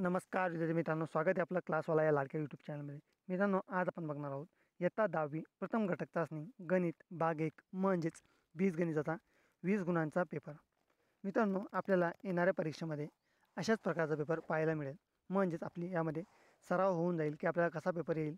नमस्कार विद्यार्थी मित्रांनो स्वागत आहे आपलं क्लासवाला या लाडक्या यूट्यूब चॅनलमध्ये मित्रांनो आज आपण बघणार आहोत इयत्ता दहावी प्रथम घटक चाचणी गणित भाग एक म्हणजेच वीस गणिताचा वीस गुणांचा पेपर मित्रांनो आपल्याला येणाऱ्या परीक्षेमध्ये अशाच प्रकारचा पेपर पाहायला मिळेल म्हणजेच आपली यामध्ये सराव होऊन जाईल की आपल्याला कसा पेपर येईल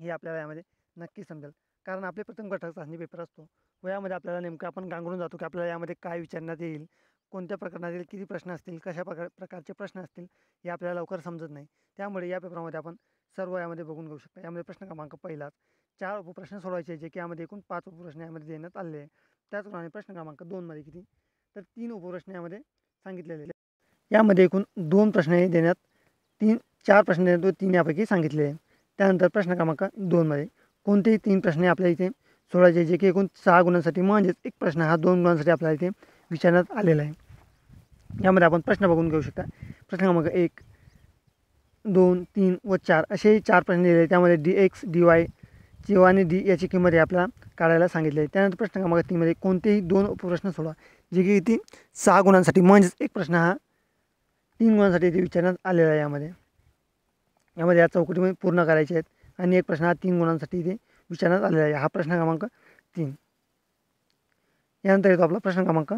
हे आपल्याला यामध्ये नक्की समजेल कारण आपले प्रथम घटक चाचणी पेपर असतो व यामध्ये आपल्याला नेमकं आपण गांगरून जातो की आपल्याला यामध्ये काय विचारण्यात येईल कोणत्या प्रकरणातील किती प्रश्न असतील कशा प्रकार प्रकारचे प्रश्न असतील हे आपल्याला लवकर समजत नाही त्यामुळे या पेपरामध्ये आपण सर्व यामध्ये बघून घेऊ शकता यामध्ये प्रश्न क्रमांक पहिलाच चार उपप्रश्न सोडवायचे जे की यामध्ये एकूण पाच उपप्रश्न यामध्ये देण्यात आले त्याचप्रमाणे प्रश्न क्रमांक दोनमध्ये किती तर तीन उपप्रश्न यामध्ये सांगितलेले यामध्ये एकूण दोन प्रश्न हे देण्यात तीन चार प्रश्न देण्यात तीन यापैकी सांगितले आहेत त्यानंतर प्रश्न क्रमांक दोनमध्ये कोणतेही तीन प्रश्न आपल्या इथे सोडायचे जे की एकूण सहा गुणांसाठी म्हणजेच एक प्रश्न हा दोन गुणांसाठी आपल्याला इथे विचारण्यात आलेला आहे यामध्ये आपण प्रश्न बघून घेऊ शकता प्रश्न क्रमांक एक दोन तीन व चार असे चार प्रश्न आहेत त्यामध्ये डी एक्स डी वाय जीव आणि डी याची किंमत हे आपल्याला काढायला सांगितली आहे त्यानंतर प्रश्न क्रमांक तीनमध्ये कोणतेही दोन उपप्रश्न सोडवा जे की किती सहा गुणांसाठी म्हणजेच एक प्रश्न हा तीन गुणांसाठी इथे विचारण्यात आलेला आहे यामध्ये यामध्ये या चौकटीमध्ये पूर्ण करायचे आहेत आणि एक प्रश्न हा तीन गुणांसाठी इथे विचारण्यात आलेला आहे हा प्रश्न क्रमांक तीन यानंतर येतो आपला प्रश्न क्रमांक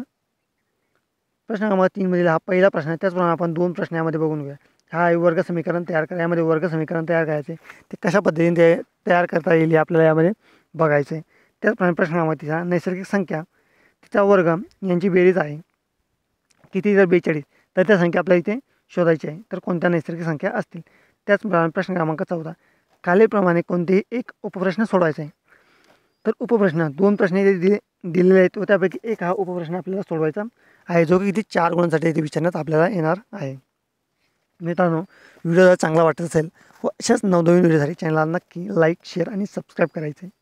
प्रश्न क्रमांक तीनमधील हा पहिला प्रश्न आहे त्याचप्रमाणे आपण दोन प्रश्न यामध्ये बघून घेऊया हा वर्ग समीकरण तयार करा यामध्ये वर्ग समीकरण तयार करायचे ते कशा पद्धतीने ते तयार करता येईल आपल्याला यामध्ये बघायचं आहे त्याचप्रमाणे प्रश्न क्रमांक तिचा नैसर्गिक संख्या तिचा वर्ग यांची बेरीज आहे किती जर बेचाळीस तर त्या संख्या आपल्याला इथे शोधायची आहे तर कोणत्या नैसर्गिक संख्या असतील त्याचप्रमाणे प्रश्न क्रमांक चौदा खालीलप्रमाणे कोणतेही एक उपप्रश्न सोडवायचा आहे तर उपप्रश्न दोन प्रश्न दिले दिलेले आहेत व त्यापैकी एक हा उपप्रश्न आपल्याला सोडवायचा आहे जो की इथे चार गुणांसाठी इथे विचारण्यात आपल्याला येणार आहे मित्रांनो व्हिडिओ जर चांगला वाटत असेल व अशाच नवनवीन व्हिडिओसाठी चॅनलला नक्की लाईक शेअर आणि सबस्क्राईब करायचे